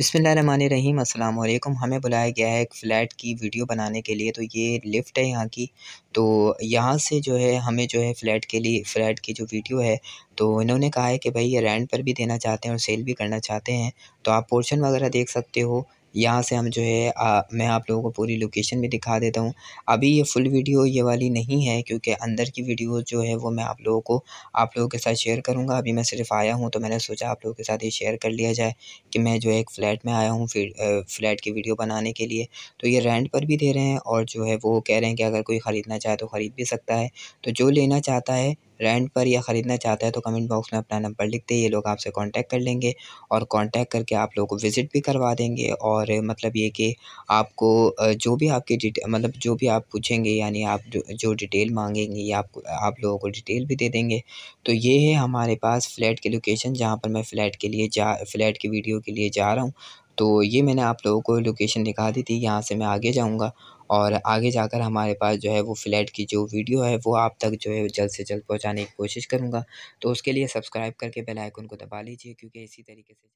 बिसमीम हमें बुलाया गया है एक फ़्लैट की वीडियो बनाने के लिए तो ये लिफ्ट है यहाँ की तो यहाँ से जो है हमें जो है फ़्लैट के लिए फ़्लैट की जो वीडियो है तो इन्होंने कहा है कि भाई ये रेंट पर भी देना चाहते हैं और सेल भी करना चाहते हैं तो आप पोर्शन वगैरह देख सकते हो यहाँ से हम जो है मैं आप लोगों को पूरी लोकेशन भी दिखा देता हूँ अभी ये फुल वीडियो ये वाली नहीं है क्योंकि अंदर की वीडियो जो है वो मैं आप लोगों को आप लोगों के साथ शेयर करूँगा अभी मैं सिर्फ आया हूँ तो मैंने सोचा आप लोगों के साथ ये शेयर कर लिया जाए कि मैं जो है एक फ़्लैट में आया हूँ फिर फ़्लैट की वीडियो बनाने के लिए तो ये रेंट पर भी दे रहे हैं और जो है वो कह रहे हैं कि अगर कोई ख़रीदना चाहे तो ख़रीद भी सकता है तो जो लेना चाहता है रेंट पर या ख़रीदना चाहता है तो कमेंट बॉक्स में अपना नंबर लिख हैं ये लोग आपसे कांटेक्ट कर लेंगे और कांटेक्ट करके आप लोगों को विज़िट भी करवा देंगे और मतलब ये कि आपको जो भी आपके डिटे मतलब जो भी आप पूछेंगे यानी आप जो, डिटेल मांगेंगे या आप आप लोगों को डिटेल भी दे देंगे तो ये है हमारे पास फ़्लैट की लोकेशन जहाँ पर मैं फ़्लैट के लिए जा फ़्लैट की वीडियो के लिए जा रहा हूँ तो ये मैंने आप लोगों को लोकेशन दिखा दी थी यहाँ से मैं आगे जाऊँगा और आगे जाकर हमारे पास जो है वो फ़्लैट की जो वीडियो है वो आप तक जो है जल्द से जल्द पहुँचाने की कोशिश करूँगा तो उसके लिए सब्सक्राइब करके बेलाइकन को दबा लीजिए क्योंकि इसी तरीके से